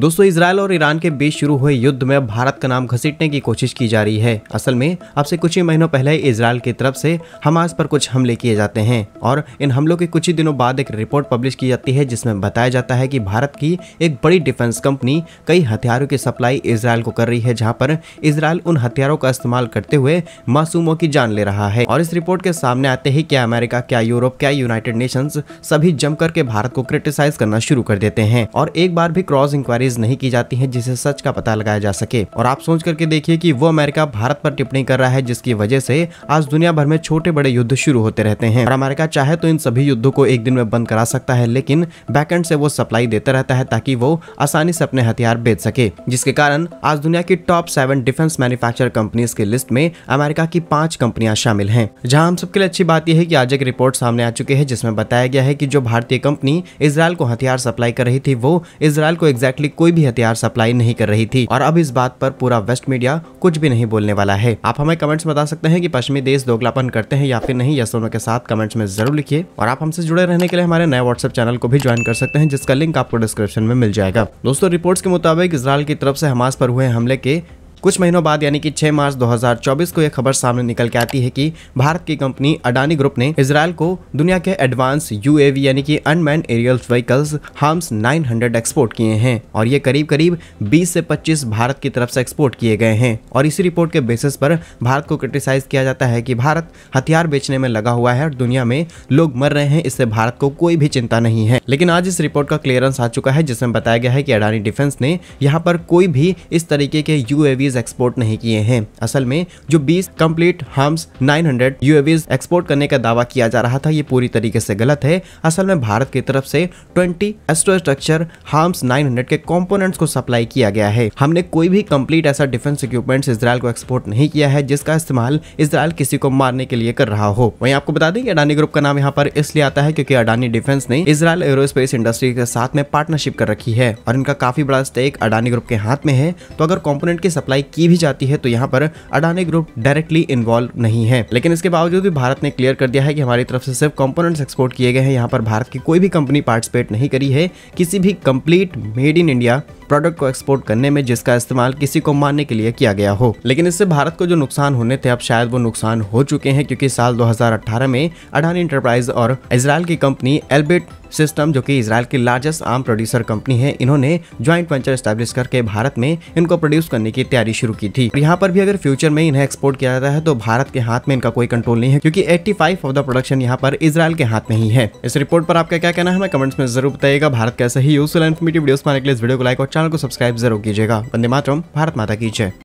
दोस्तों इसराइल और ईरान के बीच शुरू हुए युद्ध में भारत का नाम घसीटने की कोशिश की जा रही है असल में अब से कुछ ही महीनों पहले इसराइल की तरफ से हमास पर कुछ हमले किए जाते हैं और इन हमलों के कुछ ही दिनों बाद एक रिपोर्ट पब्लिश की जाती है जिसमें बताया जाता है कि भारत की एक बड़ी डिफेंस कंपनी कई हथियारों की सप्लाई इसराइल को कर रही है जहाँ पर इसराइल उन हथियारों का इस्तेमाल करते हुए मासूमों की जान ले रहा है और इस रिपोर्ट के सामने आते ही क्या अमेरिका क्या यूरोप क्या यूनाइटेड नेशन सभी जमकर के भारत को क्रिटिसाइज करना शुरू कर देते हैं और एक बार भी क्रॉस इंक्वायरी खारिज नहीं की जाती है जिसे सच का पता लगाया जा सके और आप सोच करके देखिए की वो अमेरिका भारत आरोप टिप्पणी कर रहा है जिसकी वजह ऐसी आज दुनिया भर में छोटे बड़े युद्ध शुरू होते रहते हैं और अमेरिका चाहे तो इन सभी युद्धों को एक दिन में बंद करा सकता है लेकिन बैकेंड से वो सप्लाई देता रहता है ताकि वो आसानी से अपने हथियार बेच सके जिसके कारण आज दुनिया की top seven defence manufacture companies की लिस्ट में अमेरिका की पांच कंपनियां शामिल हैं जहां हम सबके लिए अच्छी बात यह है कि आज एक रिपोर्ट सामने आ चुकी है जिसमें बताया गया है कि जो भारतीय कंपनी इसराइल को हथियार सप्लाई कर रही थी वो इसराइल को एग्जैक्टली कोई भी हथियार सप्लाई नहीं कर रही थी और अब इस बात पर पूरा वेस्ट मीडिया कुछ भी नहीं बोलने वाला है आप हमें कमेंट्स बता सकते हैं कि पश्चिमी देश दोगलापन करते हैं या फिर नहीं यह के साथ कमेंट्स में जरूर लिखिए और आप हमसे जुड़े रहने के लिए हमारे नए व्हाट्सएप चैनल को भी ज्वाइन कर सकते हैं जिसका लिंक आपको डिस्क्रिप्शन में मिल जाएगा दोस्तों रिपोर्ट के मुताबिक इसराइल की तरफ से हमास पर हुए हमले के कुछ महीनों बाद यानी कि 6 मार्च 2024 को यह खबर सामने निकल के आती है कि भारत की कंपनी अडानी ग्रुप ने इसराइल को दुनिया के एडवांस यूएवी यानी कि unmanned aerial vehicles Hermes 900 export किए हैं और ये करीब करीब 20 से 25 भारत की तरफ से एक्सपोर्ट किए गए हैं और इसी रिपोर्ट के बेसिस पर भारत को क्रिटिसाइज किया जाता है कि भारत हथियार बेचने में लगा हुआ है और दुनिया में लोग मर रहे हैं इससे भारत को कोई भी चिंता नहीं है लेकिन आज इस रिपोर्ट का क्लियरेंस आ चुका है जिसमें बताया गया है कि अडानी डिफेंस ने यहाँ पर कोई भी इस तरीके के यूएवी यूएवीज एक्सपोर्ट नहीं किए हैं असल में जो 20 कंप्लीट हम्स 900 यूएवीज एक्सपोर्ट करने का दावा किया जा रहा था ये पूरी तरीके से गलत है असल में भारत की तरफ से 20 एस्ट्रोस्ट्रक्चर हार्म्स 900 के कंपोनेंट्स को सप्लाई किया गया है हमने कोई भी कंप्लीट ऐसा डिफेंस इक्विपमेंट इसराइल को एक्सपोर्ट नहीं किया है जिसका इस्तेमाल इसराइल किसी को मारने के लिए कर रहा हो वहीं आपको बता दें कि अडानी ग्रुप का नाम यहाँ पर इसलिए आता है क्योंकि अडानी डिफेंस ने इसराइल एरोस्पेस इंडस्ट्री के साथ में पार्टनरशिप कर रखी है और इनका काफी बड़ा स्टेक अडानी ग्रुप के हाथ में है तो अगर कॉम्पोनेंट की सप्लाई स्ट्राइक की भी जाती है तो यहाँ पर अडानी ग्रुप डायरेक्टली इन्वॉल्व नहीं है लेकिन इसके बावजूद भी भारत ने क्लियर कर दिया है कि हमारी तरफ से सिर्फ कंपोनेंट्स एक्सपोर्ट किए गए हैं यहाँ पर भारत की कोई भी कंपनी पार्टिसिपेट नहीं करी है किसी भी complete made in India product को एक्सपोर्ट करने में जिसका इस्तेमाल किसी को मानने के लिए किया गया हो लेकिन इससे भारत को जो नुकसान होने थे अब शायद वो नुकसान हो चुके हैं क्योंकि साल 2018 में अडानी इंटरप्राइज और इसराइल की कंपनी एल्बेट सिस्टम जो कि इसराइल की लार्जेस्ट आर्म प्रोड्यूसर कंपनी है इन्होंने ज्वाइंट वेंचर स्टैब्लिश करके भारत में इनको प्रोड्यूस करने की तैयारी शुरू की थी यहाँ पर भी अगर फ्यूचर में इन्हें एक्सपोर्ट किया जाता है तो भारत के हाथ में इनका कोई कंट्रोल नहीं है क्योंकि एट्टी ऑफ द प्रोडक्शन यहाँ पर इसराइल के हाथ में ही है इस रिपोर्ट पर आपका क्या कहना है कमेंट्स में जरूर बताइएगा भारत कैसे ही यूजफुल इन्फॉर्मेटिव वीडियो पाने के लिए इस वीडियो को लाइक और चैनल को सब्सक्राइब जरूर कीजिएगा वंदे मातरम भारत माता की जय